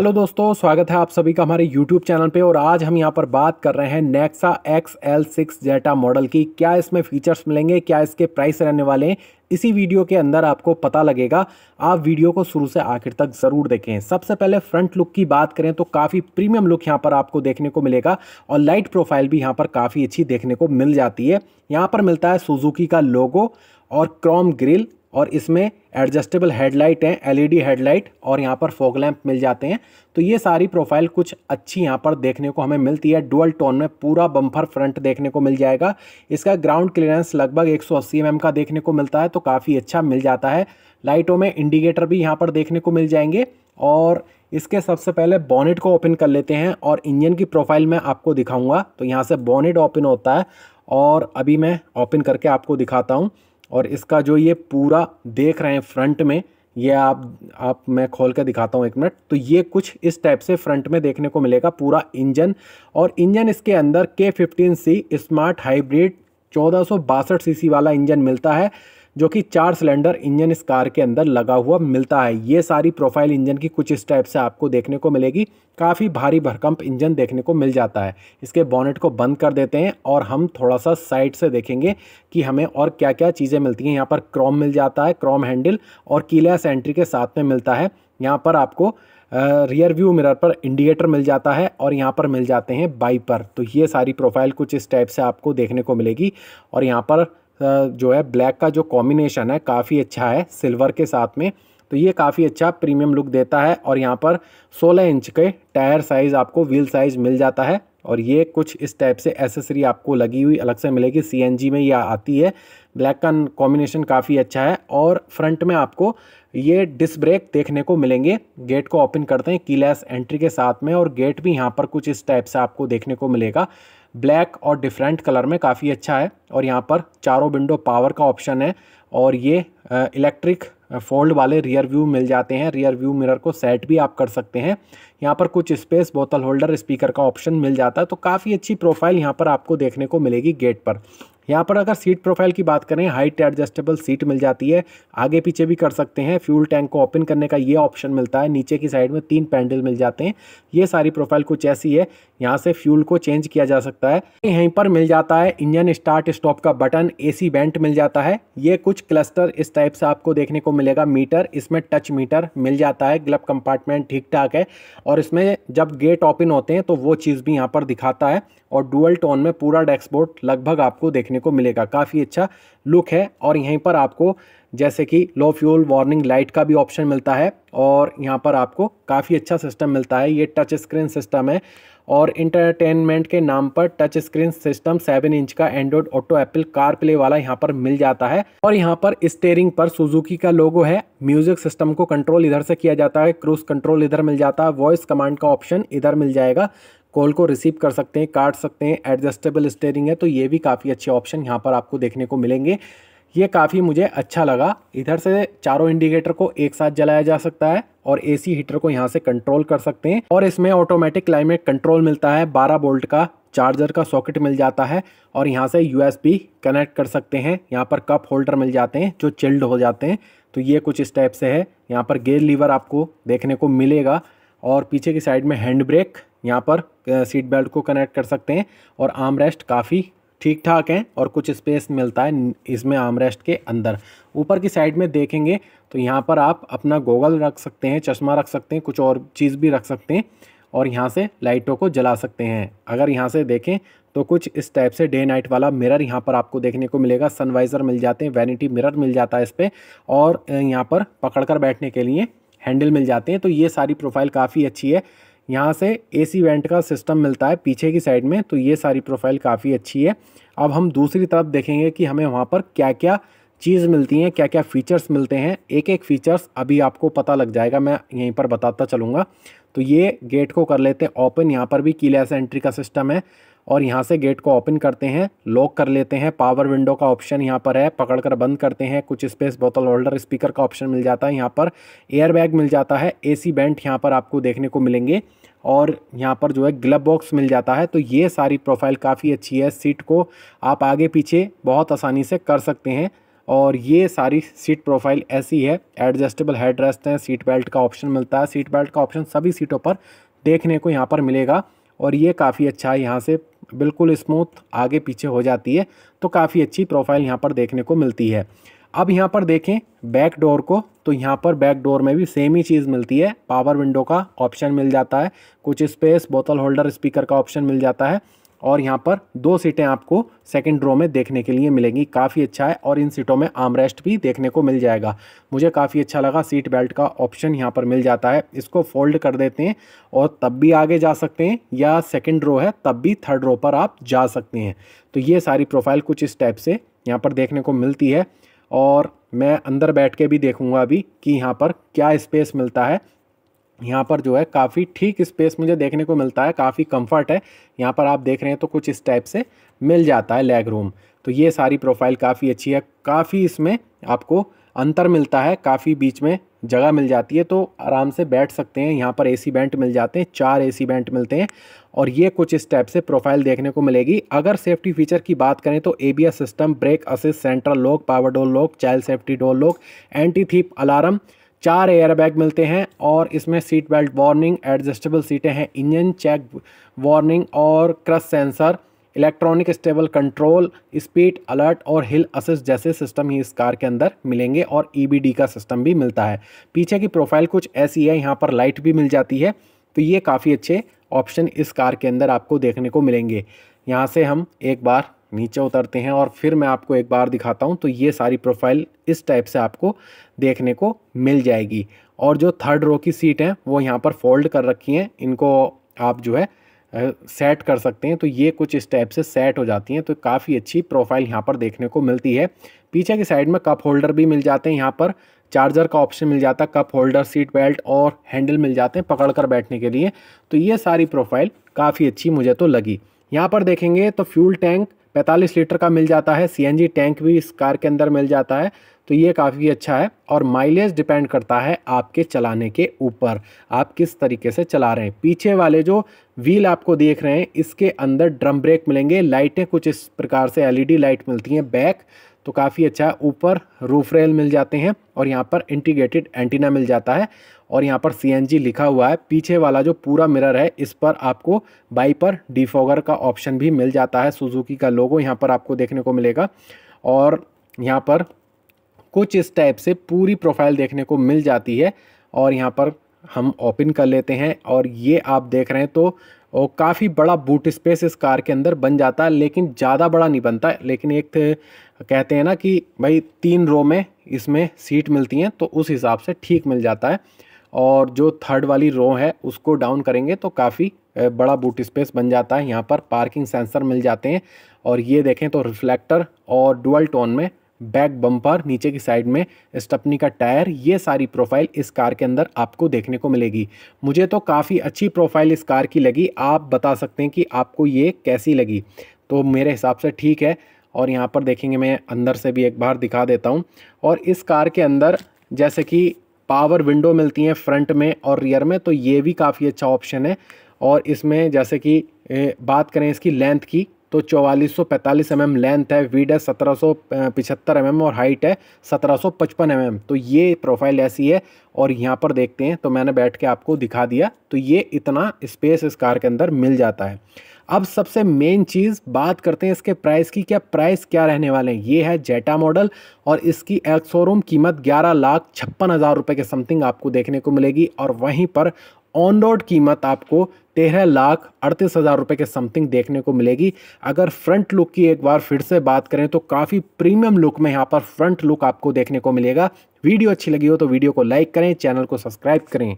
Hello दोस्तों स्वागत है आप सभी का हमारे यूट्यूब चैनल पे और आज हम यहाँ पर बात कर रहे हैं Nexa X L six Zeta model की क्या इसमें फीचर्स मिलेंगे क्या इसके प्राइस रहने वाले हैं इसी वीडियो के अंदर आपको पता लगेगा आप वीडियो को शुरू से आखिर तक ज़रूर देखें सबसे पहले फ्रंट लुक की बात करें तो काफ़ी प्रीमियम लुक यहाँ पर आपको देखने को मिलेगा और लाइट प्रोफाइल भी यहाँ पर काफ़ी अच्छी देखने को मिल जाती है यहाँ पर मिलता है सुजुकी का लोगो और क्रोम ग्रिल और इसमें एडजस्टेबल हेडलाइट हैं एलईडी हेडलाइट और यहाँ पर फोक लैंप मिल जाते हैं तो ये सारी प्रोफाइल कुछ अच्छी यहाँ पर देखने को हमें मिलती है डुअल टोन में पूरा बम्फर फ्रंट देखने को मिल जाएगा इसका ग्राउंड क्लियरेंस लगभग 180 mm का देखने को मिलता है तो काफ़ी अच्छा मिल जाता है लाइटों में इंडिकेटर भी यहाँ पर देखने को मिल जाएंगे और इसके सबसे पहले बॉनेट को ओपन कर लेते हैं और इंजन की प्रोफाइल मैं आपको दिखाऊंगा तो यहाँ से बॉनेट ओपन होता है और अभी मैं ओपन करके आपको दिखाता हूँ और इसका जो ये पूरा देख रहे हैं फ्रंट में ये आप आप मैं खोल कर दिखाता हूँ एक मिनट तो ये कुछ इस टाइप से फ्रंट में देखने को मिलेगा पूरा इंजन और इंजन इसके अंदर के फिफ्टीन सी स्मार्ट हाइब्रिड चौदह सौ बासठ सी वाला इंजन मिलता है जो कि चार सिलेंडर इंजन इस कार के अंदर लगा हुआ मिलता है ये सारी प्रोफाइल इंजन की कुछ इस टाइप से आपको देखने को मिलेगी काफ़ी भारी भरकम्प इंजन देखने को मिल जाता है इसके बॉनेट को बंद कर देते हैं और हम थोड़ा सा साइड से देखेंगे कि हमें और क्या क्या चीज़ें मिलती हैं यहाँ पर क्रॉम मिल जाता है क्रॉम हैंडल और कीलेस एंट्री के साथ में मिलता है यहाँ पर आपको रियर व्यू मिरर पर इंडिकेटर मिल जाता है और यहाँ पर मिल जाते हैं बाइपर तो ये सारी प्रोफाइल कुछ इस टाइप से आपको देखने को मिलेगी और यहाँ पर जो है ब्लैक का जो कॉम्बिनेशन है काफ़ी अच्छा है सिल्वर के साथ में तो ये काफ़ी अच्छा प्रीमियम लुक देता है और यहाँ पर 16 इंच के टायर साइज़ आपको व्हील साइज़ मिल जाता है और ये कुछ इस टाइप से एसेसरी आपको लगी हुई अलग से मिलेगी सी में ये आती है ब्लैक का कॉम्बिनेशन काफ़ी अच्छा है और फ्रंट में आपको ये डिस्क ब्रेक देखने को मिलेंगे गेट को ओपन करते हैं कीलेस एंट्री के साथ में और गेट भी यहाँ पर कुछ इस टाइप से आपको देखने को मिलेगा ब्लैक और डिफरेंट कलर में काफ़ी अच्छा है और यहाँ पर चारों विंडो पावर का ऑप्शन है और ये इलेक्ट्रिक फोल्ड वाले रियर व्यू मिल जाते हैं रियर व्यू मिरर को सेट भी आप कर सकते हैं यहाँ पर कुछ स्पेस बोतल होल्डर स्पीकर का ऑप्शन मिल जाता है तो काफ़ी अच्छी प्रोफाइल यहाँ पर आपको देखने को मिलेगी गेट पर यहाँ पर अगर सीट प्रोफाइल की बात करें हाइट एडजस्टेबल सीट मिल जाती है आगे पीछे भी कर सकते हैं फ्यूल टैंक को ओपन करने का ये ऑप्शन मिलता है नीचे की साइड में तीन पैंडल मिल जाते हैं ये सारी प्रोफाइल कुछ ऐसी है यहाँ से फ्यूल को चेंज किया जा सकता है यहीं पर मिल जाता है इंजन स्टार्ट स्टॉप का बटन ए सी मिल जाता है ये कुछ क्लस्टर इस टाइप से आपको देखने को मिलेगा मीटर इसमें टच मीटर मिल जाता है ग्लब कंपार्टमेंट ठीक ठाक है और इसमें जब गेट ओपन होते हैं तो वो चीज़ भी यहाँ पर दिखाता है और डुअल टोन में पूरा डैक्सबोर्ड लगभग आपको देखने देखने को मिलेगा काफ़ी अच्छा लुक है और यहीं पर आपको जैसे कि लो फ्यूल वार्निंग लाइट का भी ऑप्शन मिलता है और यहाँ पर आपको काफ़ी अच्छा सिस्टम मिलता है ये टच स्क्रीन सिस्टम है और इंटरटेनमेंट के नाम पर touch screen system seven inch का Android auto Apple car play वाला यहाँ पर मिल जाता है और यहाँ पर स्टेयरिंग पर सुजुकी का लोगो है म्यूजिक सिस्टम को कंट्रोल इधर से किया जाता है क्रूज कंट्रोल इधर मिल जाता है वॉइस कमांड का ऑप्शन इधर मिल जाएगा कॉल को रिसीव कर सकते हैं काट सकते हैं एडजस्टेबल स्टेयरिंग है तो ये भी काफ़ी अच्छे ऑप्शन यहाँ पर आपको देखने को मिलेंगे ये काफ़ी मुझे अच्छा लगा इधर से चारों इंडिकेटर को एक साथ जलाया जा सकता है और एसी हीटर को यहाँ से कंट्रोल कर सकते हैं और इसमें ऑटोमेटिक क्लाइमेट कंट्रोल मिलता है 12 वोल्ट का चार्जर का सॉकेट मिल जाता है और यहाँ से यूएसबी कनेक्ट कर सकते हैं यहाँ पर कप होल्डर मिल जाते हैं जो चिल्ड हो जाते हैं तो ये कुछ इस टाइप से है यहाँ पर गेयर लीवर आपको देखने को मिलेगा और पीछे की साइड में हैंड ब्रेक यहाँ पर सीट बेल्ट को कनेक्ट कर सकते हैं और आर्म रेस्ट काफ़ी ठीक ठाक हैं और कुछ स्पेस मिलता है इसमें आर्म रेस्ट के अंदर ऊपर की साइड में देखेंगे तो यहाँ पर आप अपना गोगल रख सकते हैं चश्मा रख सकते हैं कुछ और चीज़ भी रख सकते हैं और यहाँ से लाइटों को जला सकते हैं अगर यहाँ से देखें तो कुछ इस टाइप से डे नाइट वाला मिरर यहाँ पर आपको देखने को मिलेगा सनवाइज़र मिल जाते हैं वैनिटी मिरर मिल जाता है इस पर और यहाँ पर पकड़ कर बैठने के लिए हैंडल मिल जाते हैं तो ये सारी प्रोफाइल काफ़ी अच्छी है यहाँ से एसी वेंट का सिस्टम मिलता है पीछे की साइड में तो ये सारी प्रोफाइल काफ़ी अच्छी है अब हम दूसरी तरफ देखेंगे कि हमें वहाँ पर क्या क्या चीज़ मिलती हैं क्या क्या फ़ीचर्स मिलते हैं एक एक फ़ीचर्स अभी आपको पता लग जाएगा मैं यहीं पर बताता चलूँगा तो ये गेट को कर लेते हैं ओपन यहाँ पर भी कीलेस एंट्री का सिस्टम है और यहाँ से गेट को ओपन करते हैं लॉक कर लेते हैं पावर विंडो का ऑप्शन यहाँ पर है पकड़कर बंद करते हैं कुछ स्पेस बोतल होल्डर स्पीकर का ऑप्शन मिल जाता है यहाँ पर एयरबैग मिल जाता है एसी बेंट यहाँ पर आपको देखने को मिलेंगे और यहाँ पर जो है ग्लब बॉक्स मिल जाता है तो ये सारी प्रोफाइल काफ़ी अच्छी है सीट को आप आगे पीछे बहुत आसानी से कर सकते हैं और ये सारी सीट प्रोफाइल ऐसी है एडजस्टेबल हेड रेस्ट हैं सीट बेल्ट का ऑप्शन मिलता है सीट बेल्ट का ऑप्शन सभी सीटों पर देखने को यहाँ पर मिलेगा और ये काफ़ी अच्छा है यहाँ से बिल्कुल स्मूथ आगे पीछे हो जाती है तो काफ़ी अच्छी प्रोफाइल यहाँ पर देखने को मिलती है अब यहाँ पर देखें बैक डोर को तो यहाँ पर बैक डोर में भी सेम ही चीज़ मिलती है पावर विंडो का ऑप्शन मिल जाता है कुछ स्पेस बोतल होल्डर स्पीकर का ऑप्शन मिल जाता है और यहाँ पर दो सीटें आपको सेकंड रो में देखने के लिए मिलेंगी काफ़ी अच्छा है और इन सीटों में आमरेस्ट भी देखने को मिल जाएगा मुझे काफ़ी अच्छा लगा सीट बेल्ट का ऑप्शन यहाँ पर मिल जाता है इसको फोल्ड कर देते हैं और तब भी आगे जा सकते हैं या सेकेंड रो है तब भी थर्ड रो पर आप जा सकते हैं तो ये सारी प्रोफाइल कुछ इस टाइप से यहाँ पर देखने को मिलती है और मैं अंदर बैठ के भी देखूँगा अभी कि यहाँ पर क्या स्पेस मिलता है यहाँ पर जो है काफ़ी ठीक स्पेस मुझे देखने को मिलता है काफ़ी कंफर्ट है यहाँ पर आप देख रहे हैं तो कुछ इस टाइप से मिल जाता है लेग रूम तो ये सारी प्रोफाइल काफ़ी अच्छी है काफ़ी इसमें आपको अंतर मिलता है काफ़ी बीच में जगह मिल जाती है तो आराम से बैठ सकते हैं यहाँ पर एसी बेंट मिल जाते हैं चार एसी बेंट मिलते हैं और ये कुछ इस टाइप से प्रोफाइल देखने को मिलेगी अगर सेफ्टी फीचर की बात करें तो ABS system brake assist central lock power door lock child safety door lock anti theft alarm चार एयरबैग मिलते हैं और इसमें सीट बेल्ट वार्निंग एडजस्टेबल सीटें हैं इंजन चेक वार्निंग और crash sensor electronic stable control speed alert और hill assist जैसे सिस्टम ही इस कार के अंदर मिलेंगे और ई e का सिस्टम भी मिलता है पीछे की प्रोफाइल कुछ ऐसी है यहाँ पर लाइट भी मिल जाती है तो ये काफ़ी अच्छे ऑप्शन इस कार के अंदर आपको देखने को मिलेंगे यहाँ से हम एक बार नीचे उतरते हैं और फिर मैं आपको एक बार दिखाता हूँ तो ये सारी प्रोफाइल इस टाइप से आपको देखने को मिल जाएगी और जो थर्ड रो की सीट हैं वो यहाँ पर फोल्ड कर रखी हैं इनको आप जो है सेट कर सकते हैं तो ये कुछ इस टाइप से सेट हो जाती हैं तो काफ़ी अच्छी प्रोफाइल यहाँ पर देखने को मिलती है पीछे की साइड में कप होल्डर भी मिल जाते हैं यहाँ पर चार्जर का ऑप्शन मिल जाता है कप होल्डर सीट बेल्ट और हैंडल मिल जाते हैं पकड़ कर बैठने के लिए तो ये सारी प्रोफाइल काफ़ी अच्छी मुझे तो लगी यहाँ पर देखेंगे तो फ्यूल टैंक पैंतालीस लीटर का मिल जाता है सी टैंक भी इस कार के अंदर मिल जाता है तो ये काफ़ी अच्छा है और माइलेज डिपेंड करता है आपके चलाने के ऊपर आप किस तरीके से चला रहे हैं पीछे वाले जो व्हील आपको देख रहे हैं इसके अंदर ड्रम ब्रेक मिलेंगे लाइटें कुछ इस प्रकार से एलईडी लाइट e मिलती हैं बैक तो काफ़ी अच्छा है ऊपर रूफ रेल मिल जाते हैं और यहाँ पर इंटीग्रेटेड एंटीना मिल जाता है और यहाँ पर सी लिखा हुआ है पीछे वाला जो पूरा मिरर है इस पर आपको बाइपर डिफॉगर का ऑप्शन भी मिल जाता है सुजुकी का लोगो यहाँ पर आपको देखने को मिलेगा और यहाँ पर कुछ इस टाइप से पूरी प्रोफाइल देखने को मिल जाती है और यहाँ पर हम ओपन कर लेते हैं और ये आप देख रहे हैं तो काफ़ी बड़ा बूट स्पेस इस कार के अंदर बन जाता है लेकिन ज़्यादा बड़ा नहीं बनता है। लेकिन एक कहते हैं ना कि भाई तीन रो में इसमें सीट मिलती हैं तो उस हिसाब से ठीक मिल जाता है और जो थर्ड वाली रो है उसको डाउन करेंगे तो काफ़ी बड़ा बूट स्पेस बन जाता है यहाँ पर पार्किंग सेंसर मिल जाते हैं और ये देखें तो रिफ्लेक्टर और डुअल टोन में बैक बम्पर नीचे की साइड में स्टपनी का टायर ये सारी प्रोफाइल इस कार के अंदर आपको देखने को मिलेगी मुझे तो काफ़ी अच्छी प्रोफाइल इस कार की लगी आप बता सकते हैं कि आपको ये कैसी लगी तो मेरे हिसाब से ठीक है और यहाँ पर देखेंगे मैं अंदर से भी एक बार दिखा देता हूँ और इस कार के अंदर जैसे कि पावर विंडो मिलती हैं फ्रंट में और रियर में तो ये भी काफ़ी अच्छा ऑप्शन है और इसमें जैसे कि बात करें इसकी लेंथ की तो चौवालीस सौ पैंतालीस एम एम लेंथ है वीड है सत्रह सौ पिछहत्तर एम एम और हाइट है सत्रह सौ पचपन एम एम तो ये प्रोफाइल ऐसी है और यहाँ पर देखते हैं तो मैंने बैठ के आपको दिखा दिया तो ये इतना स्पेस इस कार के अंदर मिल जाता है अब सबसे मेन चीज़ बात करते हैं इसके प्राइस की क्या प्राइस क्या रहने वाले हैं ये है जेटा मॉडल और इसकी एक्स शोरूम कीमत ग्यारह लाख छप्पन हज़ार रुपये के समथिंग आपको देखने को मिलेगी और वहीं पर ऑन रोड कीमत आपको तेरह लाख अड़तीस हज़ार रुपये के समथिंग देखने को मिलेगी अगर फ्रंट लुक की एक बार फिर से बात करें तो काफ़ी प्रीमियम लुक में यहाँ पर फ्रंट लुक आपको देखने को मिलेगा वीडियो अच्छी लगी हो तो वीडियो को लाइक करें चैनल को सब्सक्राइब करें